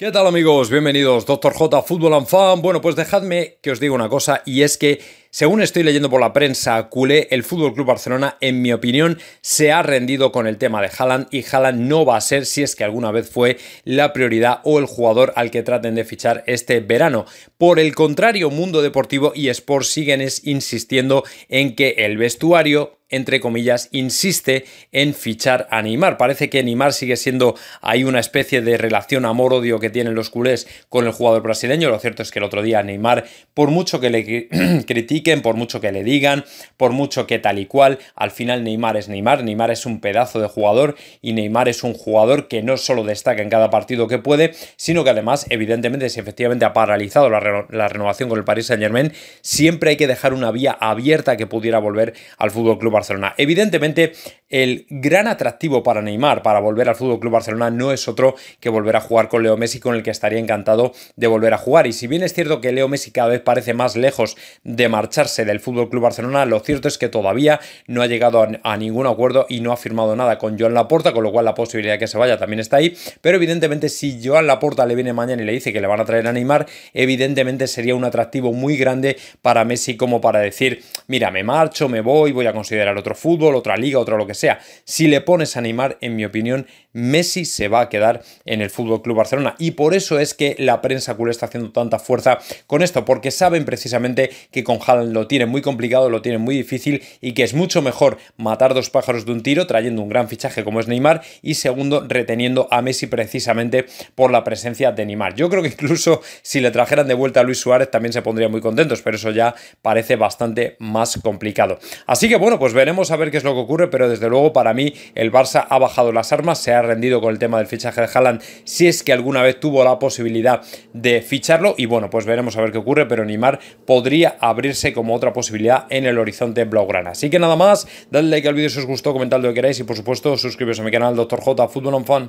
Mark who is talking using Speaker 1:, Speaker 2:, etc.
Speaker 1: ¿Qué tal amigos? Bienvenidos, Doctor J, Fútbol and Fan. Bueno, pues dejadme que os diga una cosa y es que, según estoy leyendo por la prensa culé, el Fútbol Club Barcelona, en mi opinión, se ha rendido con el tema de Haaland y Haaland no va a ser, si es que alguna vez fue, la prioridad o el jugador al que traten de fichar este verano. Por el contrario, Mundo Deportivo y Sport siguen insistiendo en que el vestuario entre comillas, insiste en fichar a Neymar. Parece que Neymar sigue siendo ahí una especie de relación amor-odio que tienen los culés con el jugador brasileño. Lo cierto es que el otro día Neymar, por mucho que le critiquen, por mucho que le digan, por mucho que tal y cual, al final Neymar es Neymar. Neymar es un pedazo de jugador y Neymar es un jugador que no solo destaca en cada partido que puede, sino que además, evidentemente, si efectivamente ha paralizado la, renovación con el Paris Saint-Germain, siempre hay que dejar una vía abierta que pudiera volver al Fútbol Club Barcelona. Evidentemente, el gran atractivo para Neymar para volver al Fútbol Club Barcelona no es otro que volver a jugar con Leo Messi, con el que estaría encantado de volver a jugar. Y si bien es cierto que Leo Messi cada vez parece más lejos de marcharse del Fútbol Club Barcelona, lo cierto es que todavía no ha llegado a ningún acuerdo y no ha firmado nada con Joan Laporta, con lo cual la posibilidad de que se vaya también está ahí. Pero evidentemente, si Joan Laporta le viene mañana y le dice que le van a traer a Neymar, evidentemente sería un atractivo muy grande para Messi como para decir, mira, me marcho, me voy, voy a considerar otro fútbol, otra liga, otro lo que sea. Si le pones a Neymar, en mi opinión, Messi se va a quedar en el Fútbol Club Barcelona. Y por eso es que la prensa culé está haciendo tanta fuerza con esto, porque saben precisamente que con Haaland lo tiene muy complicado, lo tiene muy difícil y que es mucho mejor matar dos pájaros de un tiro trayendo un gran fichaje como es Neymar y segundo reteniendo a Messi precisamente por la presencia de Neymar. Yo creo que incluso si le trajeran de vuelta a Luis Suárez también se pondrían muy contentos, pero eso ya parece bastante más complicado. Así que bueno, pues veremos a ver qué es lo que ocurre, pero desde luego para mí el Barça ha bajado las armas, se ha rendido con el tema del fichaje de Haaland si es que alguna vez tuvo la posibilidad de ficharlo y bueno, pues veremos a ver qué ocurre, pero Neymar podría abrirse como otra posibilidad en el horizonte blaugrana. Así que nada más, dadle like al vídeo si os gustó, comentad lo que queráis y por supuesto suscribiros a mi canal Dr. J Fútbol Fan.